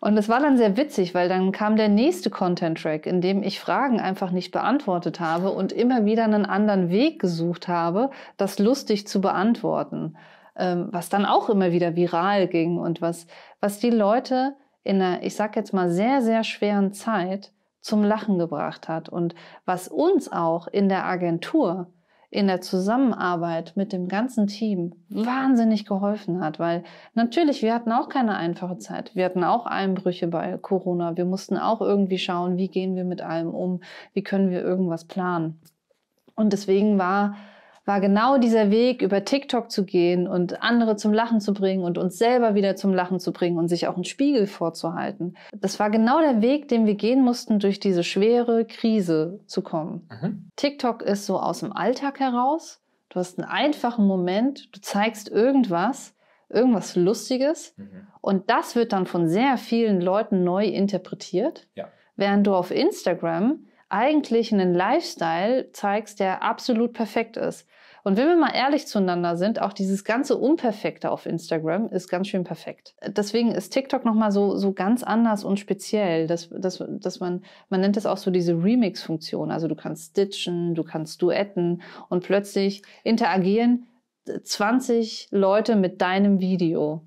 S1: Und es war dann sehr witzig, weil dann kam der nächste Content-Track, in dem ich Fragen einfach nicht beantwortet habe und immer wieder einen anderen Weg gesucht habe, das lustig zu beantworten. Ähm, was dann auch immer wieder viral ging und was, was die Leute in einer, ich sag jetzt mal, sehr, sehr schweren Zeit zum Lachen gebracht hat und was uns auch in der Agentur in der Zusammenarbeit mit dem ganzen Team wahnsinnig geholfen hat, weil natürlich, wir hatten auch keine einfache Zeit. Wir hatten auch Einbrüche bei Corona. Wir mussten auch irgendwie schauen, wie gehen wir mit allem um, wie können wir irgendwas planen. Und deswegen war war genau dieser Weg, über TikTok zu gehen und andere zum Lachen zu bringen und uns selber wieder zum Lachen zu bringen und sich auch einen Spiegel vorzuhalten. Das war genau der Weg, den wir gehen mussten, durch diese schwere Krise zu kommen. Mhm. TikTok ist so aus dem Alltag heraus. Du hast einen einfachen Moment, du zeigst irgendwas, irgendwas Lustiges mhm. und das wird dann von sehr vielen Leuten neu interpretiert. Ja. Während du auf Instagram eigentlich einen Lifestyle zeigst, der absolut perfekt ist. Und wenn wir mal ehrlich zueinander sind, auch dieses ganze Unperfekte auf Instagram ist ganz schön perfekt. Deswegen ist TikTok nochmal so, so ganz anders und speziell, dass, dass, dass man, man nennt das auch so diese Remix-Funktion. Also du kannst stitchen, du kannst duetten und plötzlich interagieren 20 Leute mit deinem Video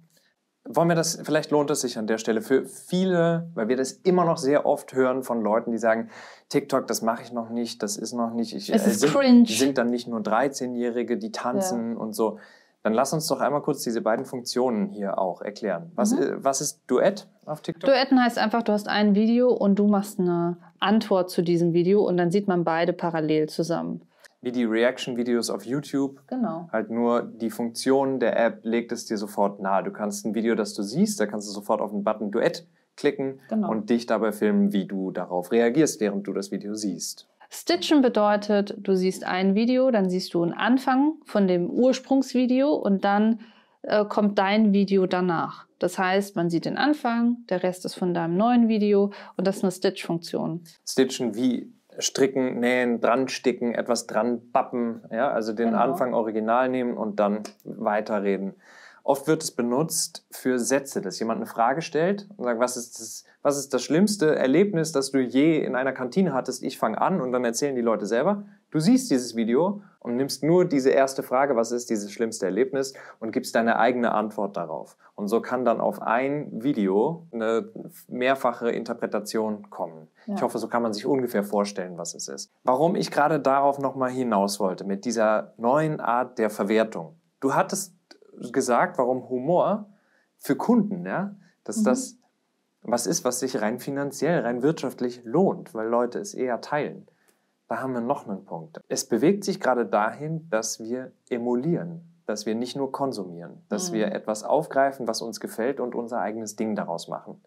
S2: wollen wir das, vielleicht lohnt es sich an der Stelle für viele, weil wir das immer noch sehr oft hören von Leuten, die sagen, TikTok, das mache ich noch nicht, das ist noch nicht, ich, es äh, sind, sind, dann nicht nur 13-Jährige, die tanzen ja. und so. Dann lass uns doch einmal kurz diese beiden Funktionen hier auch erklären. Was, mhm. Äh, was ist Duett auf TikTok? Duetten
S1: heißt einfach, du hast ein Video und du machst eine Antwort zu diesem Video und dann sieht man beide parallel zusammen
S2: wie die Reaction-Videos auf YouTube. Genau. Halt nur die Funktion der App legt es dir sofort nahe. Du kannst ein Video, das du siehst, da kannst du sofort auf den Button Duett klicken genau. und dich dabei filmen, wie du darauf reagierst, während du das Video siehst.
S1: Stitchen bedeutet, du siehst ein Video, dann siehst du einen Anfang von dem Ursprungsvideo und dann äh, kommt dein Video danach. Das heißt, man sieht den Anfang, der Rest ist von deinem neuen Video und das ist eine Stitch-Funktion.
S2: Stitchen wie stricken, nähen, dran sticken, etwas dran bappen. Ja? Also den genau. Anfang original nehmen und dann weiterreden. Oft wird es benutzt für Sätze, dass jemand eine Frage stellt und sagt, was ist das, was ist das schlimmste Erlebnis, das du je in einer Kantine hattest? Ich fange an und dann erzählen die Leute selber. Du siehst dieses Video und nimmst nur diese erste Frage, was ist dieses schlimmste Erlebnis, und gibst deine eigene Antwort darauf. Und so kann dann auf ein Video eine mehrfache Interpretation kommen. Ja. Ich hoffe, so kann man sich ungefähr vorstellen, was es ist. Warum ich gerade darauf nochmal hinaus wollte, mit dieser neuen Art der Verwertung. Du hattest gesagt, warum Humor für Kunden, ja, dass mhm. das was ist, was sich rein finanziell, rein wirtschaftlich lohnt, weil Leute es eher teilen da haben wir noch einen Punkt. Es bewegt sich gerade dahin, dass wir emulieren, dass wir nicht nur konsumieren, dass mhm. wir etwas aufgreifen, was uns gefällt und unser eigenes Ding daraus machen.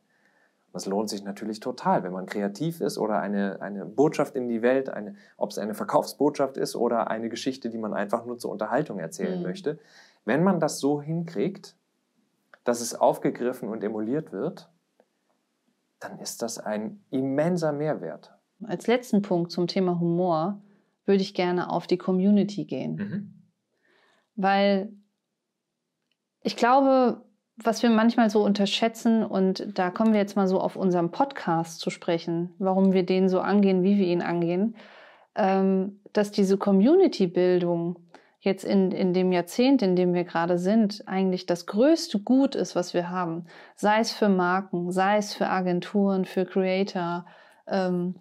S2: Das lohnt sich natürlich total, wenn man kreativ ist oder eine, eine Botschaft in die Welt, eine, ob es eine Verkaufsbotschaft ist oder eine Geschichte, die man einfach nur zur Unterhaltung erzählen mhm. möchte. Wenn man das so hinkriegt, dass es aufgegriffen und emuliert wird, dann ist das ein immenser Mehrwert.
S1: Als letzten Punkt zum Thema Humor würde ich gerne auf die Community gehen. Mhm. Weil ich glaube, was wir manchmal so unterschätzen, und da kommen wir jetzt mal so auf unserem Podcast zu sprechen, warum wir den so angehen, wie wir ihn angehen, ähm, dass diese Community-Bildung jetzt in, in dem Jahrzehnt, in dem wir gerade sind, eigentlich das größte Gut ist, was wir haben. Sei es für Marken, sei es für Agenturen, für Creator, ähm,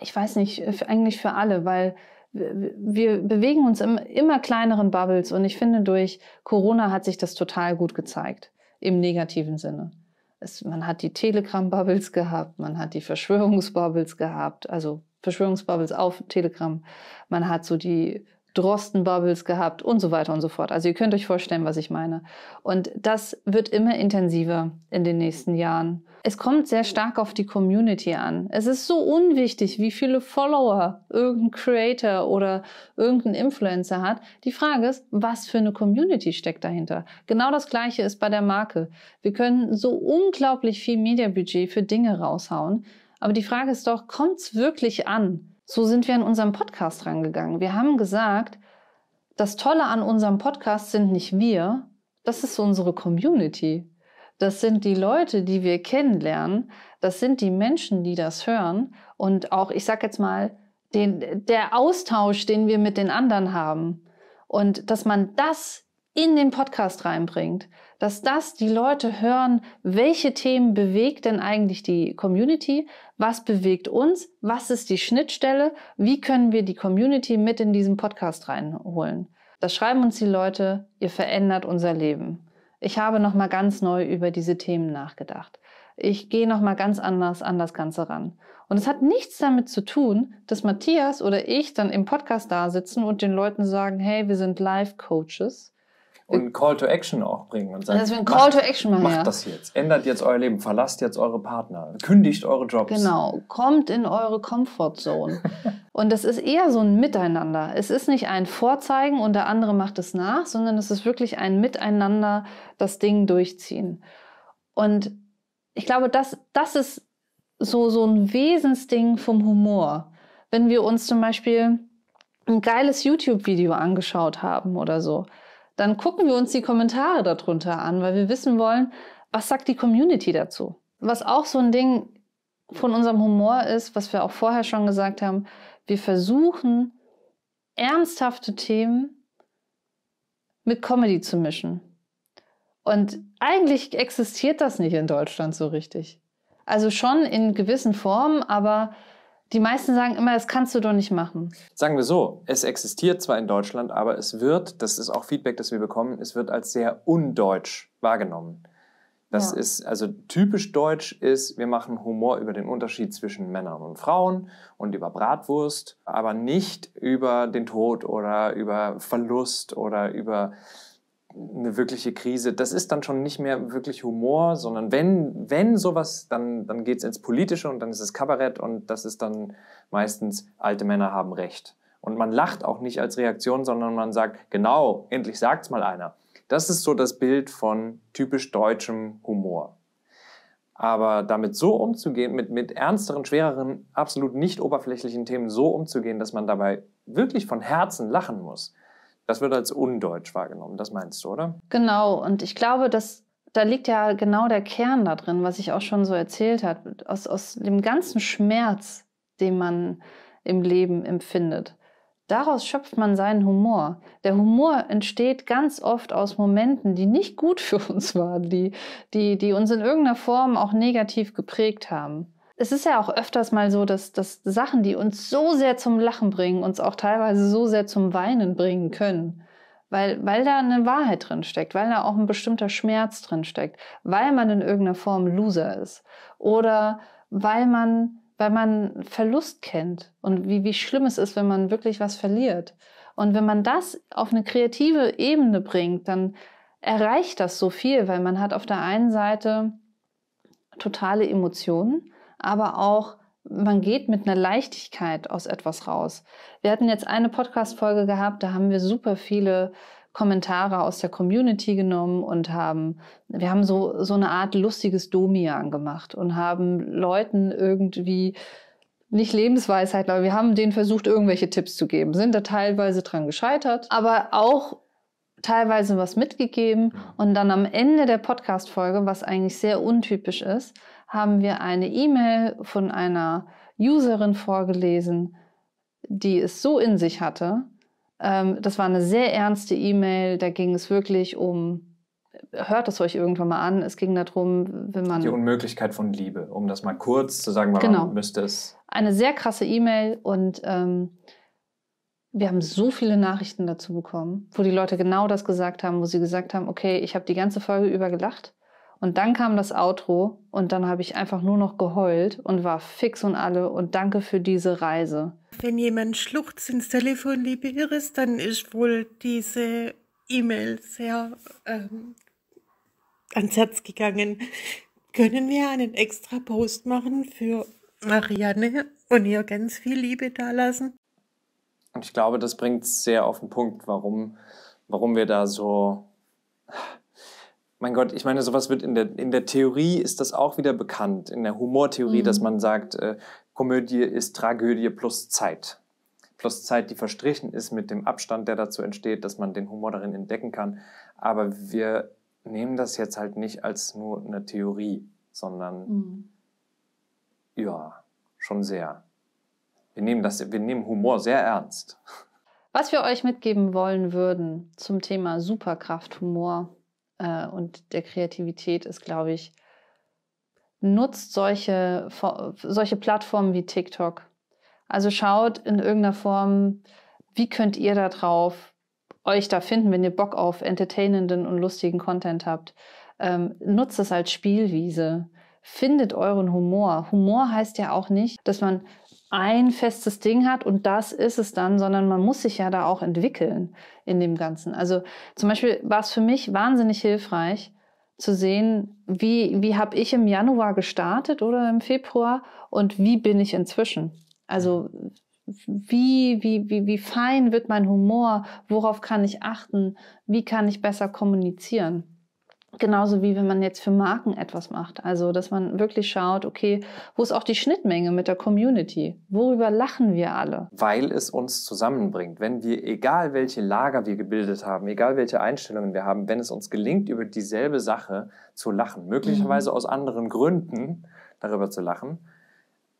S1: ich weiß nicht, äh, für, eigentlich für alle, weil wir bewegen uns im immer kleineren Bubbles und ich finde, durch Corona hat sich das total gut gezeigt, im negativen Sinne. Es, man hat die Telegram-Bubbles gehabt, man hat die Verschwörungsbubbles gehabt, also Verschwörungsbubbles auf Telegram. Man hat so die Drosten-Bubbles gehabt und so weiter und so fort. Also ihr könnt euch vorstellen, was ich meine. Und das wird immer intensiver in den nächsten Jahren. Es kommt sehr stark auf die Community an. Es ist so unwichtig, wie viele Follower irgendein Creator oder irgendein Influencer hat. Die Frage ist, was für eine Community steckt dahinter? Genau das Gleiche ist bei der Marke. Wir können so unglaublich viel Mediabudget für Dinge raushauen. Aber die Frage ist doch, kommt's wirklich an? So sind wir an unserem Podcast rangegangen. Wir haben gesagt, das Tolle an unserem Podcast sind nicht wir, das ist unsere Community. Das sind die Leute, die wir kennenlernen. Das sind die Menschen, die das hören. Und auch, ich sag jetzt mal, den, der Austausch, den wir mit den anderen haben. Und dass man das in den Podcast reinbringt dass das die Leute hören, welche Themen bewegt denn eigentlich die Community, was bewegt uns, was ist die Schnittstelle, wie können wir die Community mit in diesen Podcast reinholen. Das schreiben uns die Leute, ihr verändert unser Leben. Ich habe noch mal ganz neu über diese Themen nachgedacht. Ich gehe noch mal ganz anders an das Ganze ran. Und es hat nichts damit zu tun, dass Matthias oder ich dann im Podcast da sitzen und den Leuten sagen, hey, wir sind Life Coaches,
S2: und einen Call to Action auch bringen und sagen, dass wir Call macht, to Action machen, macht das jetzt, ändert jetzt euer Leben, verlasst jetzt eure Partner, kündigt eure Jobs. Genau,
S1: kommt in eure Comfortzone. und das ist eher so ein Miteinander. Es ist nicht ein Vorzeigen und der andere macht es nach, sondern es ist wirklich ein Miteinander, das Ding durchziehen. Und ich glaube, das, das ist so, so ein Wesensding vom Humor. Wenn wir uns zum Beispiel ein geiles YouTube-Video angeschaut haben oder so, dann gucken wir uns die Kommentare darunter an, weil wir wissen wollen, was sagt die Community dazu. Was auch so ein Ding von unserem Humor ist, was wir auch vorher schon gesagt haben, wir versuchen ernsthafte Themen mit Comedy zu mischen. Und eigentlich existiert das nicht in Deutschland so richtig. Also schon in gewissen Formen, aber die meisten sagen immer, das kannst du doch nicht machen.
S2: Sagen wir so, es existiert zwar in Deutschland, aber es wird, das ist auch Feedback, das wir bekommen, es wird als sehr undeutsch wahrgenommen. Das ja. ist, also typisch deutsch ist, wir machen Humor über den Unterschied zwischen Männern und Frauen und über Bratwurst, aber nicht über den Tod oder über Verlust oder über eine wirkliche Krise, das ist dann schon nicht mehr wirklich Humor, sondern wenn, wenn sowas, dann, dann geht es ins Politische und dann ist es Kabarett und das ist dann meistens alte Männer haben Recht. Und man lacht auch nicht als Reaktion, sondern man sagt, genau, endlich sagt es mal einer. Das ist so das Bild von typisch deutschem Humor. Aber damit so umzugehen, mit, mit ernsteren, schwereren, absolut nicht oberflächlichen Themen so umzugehen, dass man dabei wirklich von Herzen lachen muss, das wird als undeutsch wahrgenommen, das meinst du, oder?
S1: Genau, und ich glaube, dass da liegt ja genau der Kern da drin, was ich auch schon so erzählt habe, aus, aus dem ganzen Schmerz, den man im Leben empfindet. Daraus schöpft man seinen Humor. Der Humor entsteht ganz oft aus Momenten, die nicht gut für uns waren, die, die, die uns in irgendeiner Form auch negativ geprägt haben. Es ist ja auch öfters mal so, dass, dass Sachen, die uns so sehr zum Lachen bringen, uns auch teilweise so sehr zum Weinen bringen können. Weil, weil da eine Wahrheit drin steckt, weil da auch ein bestimmter Schmerz drin steckt, weil man in irgendeiner Form Loser ist oder weil man, weil man Verlust kennt und wie, wie schlimm es ist, wenn man wirklich was verliert. Und wenn man das auf eine kreative Ebene bringt, dann erreicht das so viel, weil man hat auf der einen Seite totale Emotionen aber auch man geht mit einer Leichtigkeit aus etwas raus. Wir hatten jetzt eine Podcast-Folge gehabt, da haben wir super viele Kommentare aus der Community genommen und haben, wir haben so, so eine Art lustiges Domian gemacht und haben Leuten irgendwie nicht Lebensweisheit, aber wir haben denen versucht, irgendwelche Tipps zu geben, sind da teilweise dran gescheitert, aber auch teilweise was mitgegeben mhm. und dann am Ende der Podcast-Folge, was eigentlich sehr untypisch ist, haben wir eine E-Mail von einer Userin vorgelesen, die es so in sich hatte. Ähm, das war eine sehr ernste E-Mail. Da ging es wirklich um hört es euch irgendwann mal an. Es ging darum, wenn man. Die Unmöglichkeit
S2: von Liebe, um das mal kurz zu sagen, warum genau. müsste es.
S1: Eine sehr krasse E-Mail und ähm, wir haben so viele Nachrichten dazu bekommen, wo die Leute genau das gesagt haben, wo sie gesagt haben, okay, ich habe die ganze Folge über gelacht. Und dann kam das Outro und dann habe ich einfach nur noch geheult und war fix und alle und danke für diese Reise. Wenn jemand schluchzt ins Telefon, liebe Iris, dann ist wohl diese E-Mail sehr ähm, ans Herz gegangen. Können wir einen extra Post machen für Marianne und ihr ganz viel Liebe dalassen?
S2: Und ich glaube, das bringt sehr auf den Punkt, warum, warum wir da so mein Gott, ich meine, sowas wird in der, in der Theorie ist das auch wieder bekannt, in der Humortheorie, mhm. dass man sagt, äh, Komödie ist Tragödie plus Zeit. Plus Zeit, die verstrichen ist mit dem Abstand, der dazu entsteht, dass man den Humor darin entdecken kann. Aber wir nehmen das jetzt halt nicht als nur eine Theorie, sondern mhm. ja, schon sehr. Wir nehmen, das, wir nehmen Humor sehr ernst.
S1: Was wir euch mitgeben wollen würden zum Thema Superkraft Humor, äh, und der Kreativität ist, glaube ich, nutzt solche, solche Plattformen wie TikTok. Also schaut in irgendeiner Form, wie könnt ihr da drauf euch da finden, wenn ihr Bock auf entertainenden und lustigen Content habt. Ähm, nutzt es als Spielwiese. Findet euren Humor. Humor heißt ja auch nicht, dass man ein festes Ding hat und das ist es dann, sondern man muss sich ja da auch entwickeln in dem Ganzen. Also zum Beispiel war es für mich wahnsinnig hilfreich zu sehen, wie, wie habe ich im Januar gestartet oder im Februar und wie bin ich inzwischen. Also wie, wie, wie, wie fein wird mein Humor, worauf kann ich achten, wie kann ich besser kommunizieren. Genauso wie wenn man jetzt für Marken etwas macht. Also, dass man wirklich schaut, okay, wo ist auch die Schnittmenge mit der Community? Worüber lachen wir alle?
S2: Weil es uns zusammenbringt. Wenn wir, egal welche Lager wir gebildet haben, egal welche Einstellungen wir haben, wenn es uns gelingt, über dieselbe Sache zu lachen, möglicherweise mhm. aus anderen Gründen darüber zu lachen,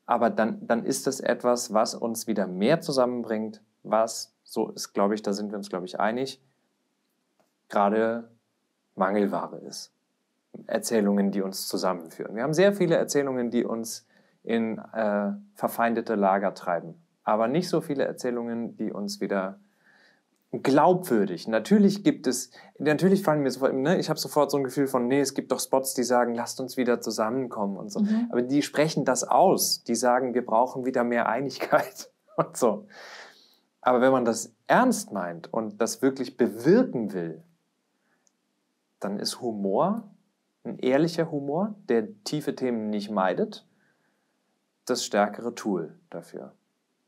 S2: aber dann, dann ist das etwas, was uns wieder mehr zusammenbringt, was, so ist, glaube ich, da sind wir uns, glaube ich, einig, gerade Mangelware ist. Erzählungen, die uns zusammenführen. Wir haben sehr viele Erzählungen, die uns in äh, verfeindete Lager treiben, aber nicht so viele Erzählungen, die uns wieder glaubwürdig. Natürlich gibt es, natürlich fallen mir sofort, ne, ich habe sofort so ein Gefühl von, nee, es gibt doch Spots, die sagen, lasst uns wieder zusammenkommen und so. Mhm. Aber die sprechen das aus. Die sagen, wir brauchen wieder mehr Einigkeit und so. Aber wenn man das ernst meint und das wirklich bewirken will, dann ist Humor ein ehrlicher Humor, der tiefe Themen nicht meidet, das stärkere Tool dafür,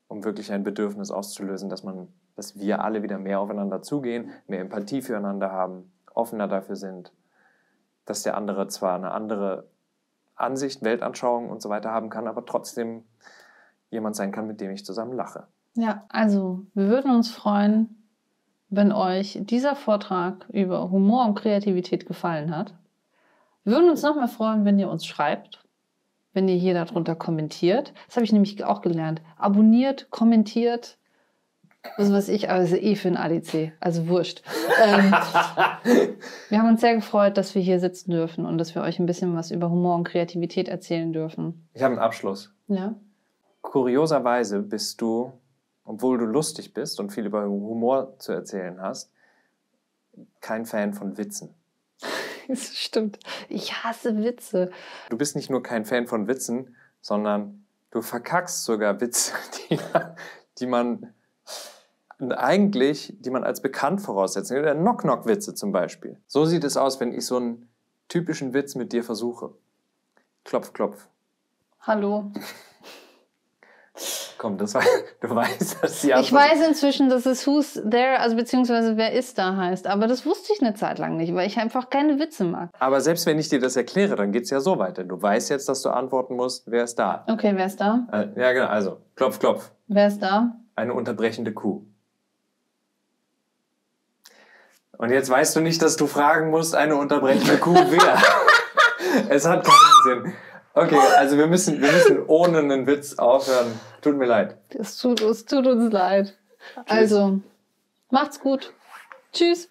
S2: um wirklich ein Bedürfnis auszulösen, dass man, dass wir alle wieder mehr aufeinander zugehen, mehr Empathie füreinander haben, offener dafür sind, dass der andere zwar eine andere Ansicht, Weltanschauung und so weiter haben kann, aber trotzdem jemand sein kann, mit dem ich zusammen lache.
S1: Ja, also wir würden uns freuen, wenn euch dieser Vortrag über Humor und Kreativität gefallen hat. Wir würden uns nochmal freuen, wenn ihr uns schreibt, wenn ihr hier darunter kommentiert. Das habe ich nämlich auch gelernt. Abonniert, kommentiert, was weiß ich, aber ist eh für ein ADC, also wurscht. Ähm, wir haben uns sehr gefreut, dass wir hier sitzen dürfen und dass wir euch ein bisschen was über Humor und Kreativität erzählen dürfen.
S2: Ich habe einen Abschluss. Ja. Kurioserweise bist du obwohl du lustig bist und viel über Humor zu erzählen hast, kein Fan von Witzen.
S1: Das stimmt. Ich hasse Witze.
S2: Du bist nicht nur kein Fan von Witzen, sondern du verkackst sogar Witze, die, die man eigentlich, die man als bekannt voraussetzt. Der Knock-Knock-Witze zum Beispiel. So sieht es aus, wenn ich so einen typischen Witz mit dir versuche. Klopf, klopf.
S1: Hallo.
S2: Komm, das war, du weißt, dass die Antwort Ich weiß
S1: inzwischen, dass es Who's There, also beziehungsweise Wer ist da heißt. Aber das wusste ich eine Zeit lang nicht, weil ich einfach keine Witze mag.
S2: Aber selbst wenn ich dir das erkläre, dann geht es ja so weiter. Du weißt jetzt, dass du antworten musst, wer ist da?
S1: Okay, wer ist da?
S2: Äh, ja, genau, also klopf, klopf.
S1: Wer ist da?
S2: Eine unterbrechende Kuh. Und jetzt weißt du nicht, dass du fragen musst, eine unterbrechende Kuh wer. es hat keinen Sinn. Okay, also wir müssen, wir müssen ohne einen Witz aufhören. Tut mir leid.
S1: Es tut, es tut uns leid. Tschüss. Also, macht's gut. Tschüss.